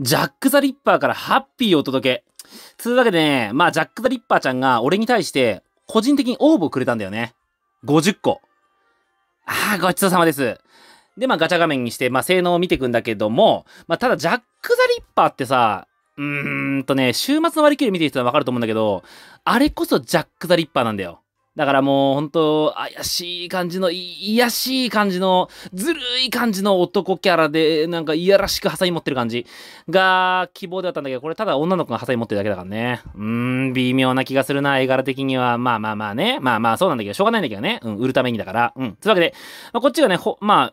ジャック・ザ・リッパーからハッピーをお届け。つうわけでね、まあ、ジャック・ザ・リッパーちゃんが俺に対して、個人的に応募をくれたんだよね。50個。ああ、ごちそうさまです。で、まあ、ガチャ画面にして、まあ、性能を見ていくんだけども、まあ、ただ、ジャック・ザ・リッパーってさ、うーんとね、週末の割り切り見てる人はわかると思うんだけど、あれこそジャック・ザ・リッパーなんだよ。だからもう本当、怪しい感じの、いやしい感じの、ずるい感じの男キャラで、なんかいやらしくハサミ持ってる感じが希望だったんだけど、これただ女の子がハサミ持ってるだけだからね。うーん、微妙な気がするな、絵柄的には。まあまあまあね。まあまあそうなんだけど、しょうがないんだけどね。うん、売るためにだから。うん。つうわけで、まあ、こっちがね、ほ、まあ、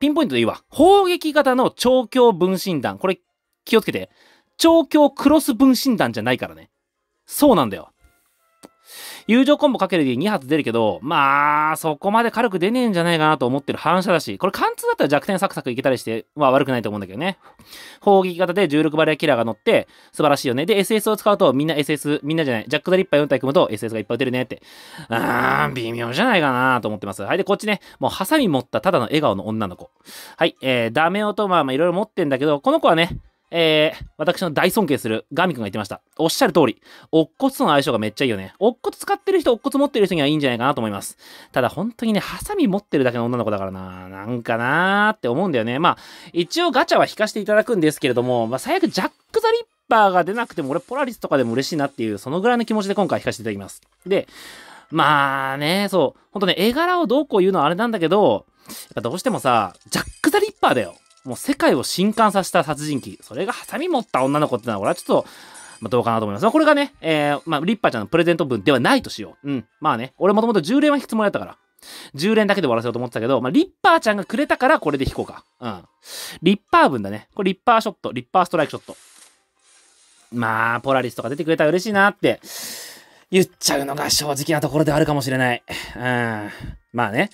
ピンポイントでいいわ。砲撃型の調教分身団。これ、気をつけて。調教クロス分身団じゃないからね。そうなんだよ。友情コンボかけるで2発出るけど、まあ、そこまで軽く出ねえんじゃないかなと思ってる反射だし、これ貫通だったら弱点サクサクいけたりして、まあ悪くないと思うんだけどね。砲撃型で16バレアキラーが乗って、素晴らしいよね。で、SS を使うとみんな SS、みんなじゃない、ジャックドリッパー4体組むと SS がいっぱい出るねって。うーん、微妙じゃないかなと思ってます。はい、で、こっちね、もうハサミ持ったただの笑顔の女の子。はい、えー、ダメ男まあまあいろいろ持ってんだけど、この子はね、えー、私の大尊敬するガミ君が言ってました。おっしゃる通り、おっ骨との相性がめっちゃいいよね。おっ骨使ってる人、おっ骨持ってる人にはいいんじゃないかなと思います。ただ本当にね、ハサミ持ってるだけの女の子だからな、なんかなーって思うんだよね。まあ、一応ガチャは引かせていただくんですけれども、まあ、最悪ジャック・ザ・リッパーが出なくても俺ポラリスとかでも嬉しいなっていう、そのぐらいの気持ちで今回引かせていただきます。で、まあね、そう、ほんとね、絵柄をどうこう言うのはあれなんだけど、やっぱどうしてもさ、ジャック・ザ・リッパーだよ。もう世界を震撼させた殺人鬼。それがハサミ持った女の子ってのは、俺はちょっと、まあ、どうかなと思います。まあ、これがね、えー、まあ、リッパーちゃんのプレゼント文ではないとしよう。うん。まあね、俺もともと10連は引くつもりだったから。10連だけで終わらせようと思ってたけど、まあ、リッパーちゃんがくれたからこれで引こうか。うん。リッパー分だね。これリッパーショット、リッパーストライクショット。まあ、ポラリスとか出てくれたら嬉しいなって言っちゃうのが正直なところではあるかもしれない。うん。まあね。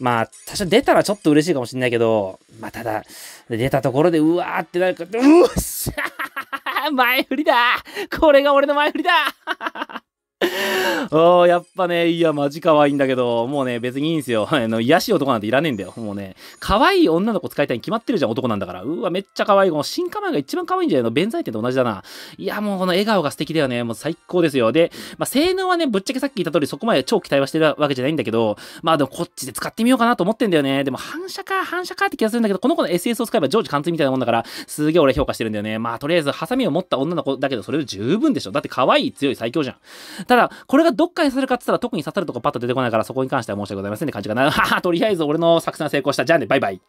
まあ、多少出たらちょっと嬉しいかもしれないけど、まあ、ただ、出たところで、うわーってなるか、うっしゃ前振りだこれが俺の前振りだ おやっぱね、いや、マジ可愛いんだけど、もうね、別にいいんですよ。あの、癒しい男なんていらねえんだよ。もうね、可愛い女の子使いたいに決まってるじゃん、男なんだから。うわ、めっちゃ可愛い。この新化前が一番可愛いんじゃないの弁財天と同じだな。いや、もうこの笑顔が素敵だよね。もう最高ですよ。で、まあ、性能はね、ぶっちゃけさっき言った通り、そこまで超期待はしてるわけじゃないんだけど、まあでもこっちで使ってみようかなと思ってんだよね。でも反射か、反射かって気がするんだけど、この子の SS を使えば常時貫通みたいなもんだから、すげえ俺評価してるんだよね。まあ、とりあえず、ハサミを持った女の子だけど、それで十分でしょ。だって可愛い、強い、最強じゃん。ただ、ここれがどっかに刺さるかって言ったら特に刺さるとこパッと出てこないからそこに関しては申し訳ございませんって感じかな。はは、とりあえず俺の作戦成功した。じゃあね、バイバイ。